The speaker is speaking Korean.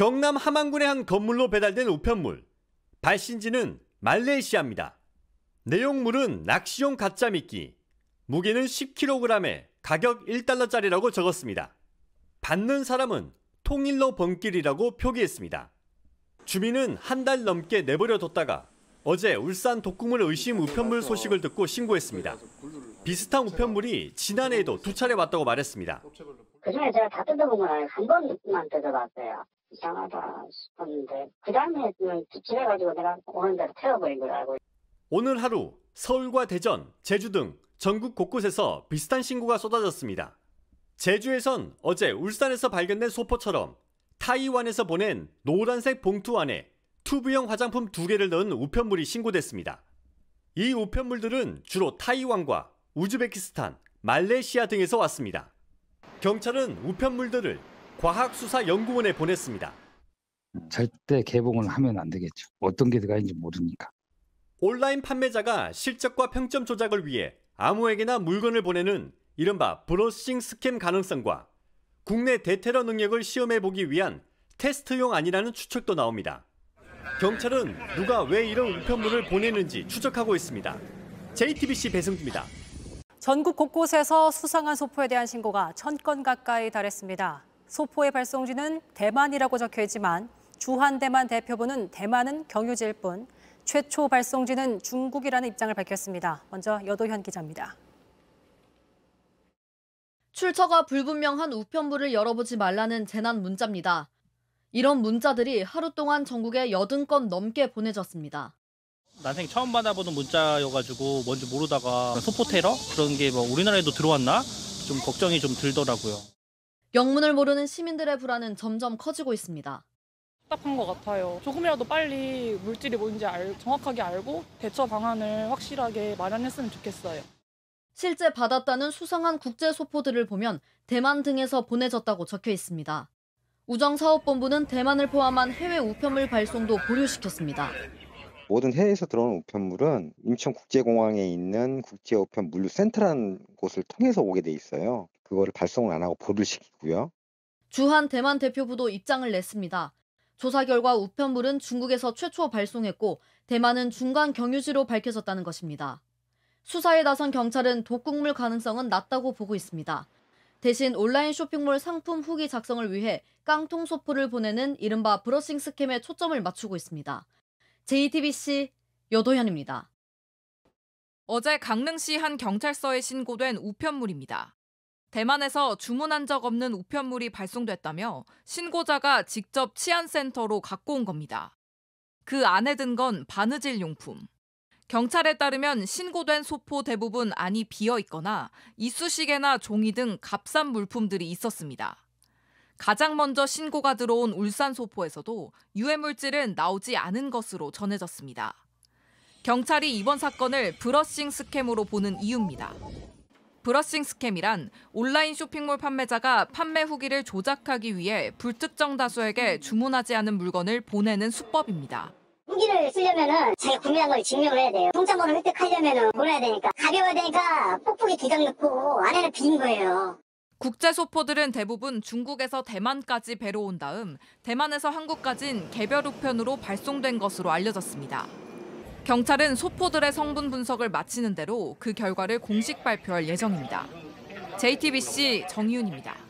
경남 함안군의 한 건물로 배달된 우편물. 발신지는 말레이시아입니다. 내용물은 낚시용 가짜미끼, 무게는 10kg에 가격 1달러짜리라고 적었습니다. 받는 사람은 통일로 번길이라고 표기했습니다. 주민은 한 달 넘게 내버려뒀다가 어제 울산 독구물 의심 우편물 소식을 듣고 신고했습니다. 비슷한 우편물이 지난해에도 두 차례 왔다고 말했습니다. 그중에 제가 다 뜯어본 건 아니고 한 번만 뜯어봤어요. 이상하다 싶었는데 그 다음에는 기침해가지고 내가 오는 대로 태워버린 걸 알고 오늘 하루 서울과 대전, 제주 등 전국 곳곳에서 비슷한 신고가 쏟아졌습니다. 제주에선 어제 울산에서 발견된 소포처럼 타이완에서 보낸 노란색 봉투 안에 튜브형 화장품 두 개를 넣은 우편물이 신고됐습니다. 이 우편물들은 주로 타이완과 우즈베키스탄, 말레이시아 등에서 왔습니다. 경찰은 우편물들을 과학수사연구원에 보냈습니다. 절대 개봉을 하면 안 되겠죠. 어떤 게 들어가는지 모르니까. 온라인 판매자가 실적과 평점 조작을 위해 아무에게나 물건을 보내는 이른바 브로싱 스캠 가능성과 국내 대테러 능력을 시험해보기 위한 테스트용 아니라는 추측도 나옵니다. 경찰은 누가 왜 이런 우편물을 보내는지 추적하고 있습니다. JTBC 배승주입니다. 전국 곳곳에서 수상한 소포에 대한 신고가 천 건 가까이 달했습니다. 소포의 발송지는 대만이라고 적혀 있지만 주한 대만 대표부는 대만은 경유지일 뿐 최초 발송지는 중국이라는 입장을 밝혔습니다. 먼저 여도현 기자입니다. 출처가 불분명한 우편물을 열어보지 말라는 재난 문자입니다. 이런 문자들이 하루 동안 전국에 8 0건 넘게 보내졌습니다. 난생 처음 받아보는 문자여가지고 뭔지 모르다가 소포 테러 그런 게뭐 우리나라에도 들어왔나 좀 걱정이 좀 들더라고요. 영문을 모르는 시민들의 불안은 점점 커지고 있습니다. 답답한 것 같아요. 조금이라도 빨리 물질이 뭔지 알, 정확하게 알고 대처 방안을 확실하게 마련했으면 좋겠어요. 실제 받았다는 수상한 국제 소포들을 보면 대만 등에서 보내졌다고 적혀 있습니다. 우정사업본부는 대만을 포함한 해외 우편물 발송도 보류시켰습니다. 모든 해외에서 들어오는 우편물은 인천국제공항에 있는 국제우편 물류센터라는 곳을 통해서 오게 돼 있어요. 그거를 발송을 안 하고 보류 시키고요. 주한 대만 대표부도 입장을 냈습니다. 조사 결과 우편물은 중국에서 최초 발송했고 대만은 중간 경유지로 밝혀졌다는 것입니다. 수사에 나선 경찰은 독극물 가능성은 낮다고 보고 있습니다. 대신 온라인 쇼핑몰 상품 후기 작성을 위해 깡통 소포를 보내는 이른바 브러싱 스캠에 초점을 맞추고 있습니다. JTBC 여도현입니다. 어제 강릉시 한 경찰서에 신고된 우편물입니다. 대만에서 주문한 적 없는 우편물이 발송됐다며 신고자가 직접 치안센터로 갖고 온 겁니다. 그 안에 든 건 바느질 용품. 경찰에 따르면 신고된 소포 대부분 안이 비어 있거나 이쑤시개나 종이 등 값싼 물품들이 있었습니다. 가장 먼저 신고가 들어온 울산 소포에서도 유해 물질은 나오지 않은 것으로 전해졌습니다. 경찰이 이번 사건을 브러싱 스캠으로 보는 이유입니다. 브러싱 스캠이란 온라인 쇼핑몰 판매자가 판매 후기를 조작하기 위해 불특정 다수에게 주문하지 않은 물건을 보내는 수법입니다. 후기를 쓰려면은 자기 구매한 걸 증명을 해야 돼요. 통장번호 획득하려면은 보내야 되니까 가벼워야 되니까 뽁뽁이 두장 넣고 안에는 빈 거예요. 국제 소포들은 대부분 중국에서 대만까지 배로 온 다음 대만에서 한국까진 개별 우편으로 발송된 것으로 알려졌습니다. 경찰은 소포들의 성분 분석을 마치는 대로 그 결과를 공식 발표할 예정입니다. JTBC 정윤입니다.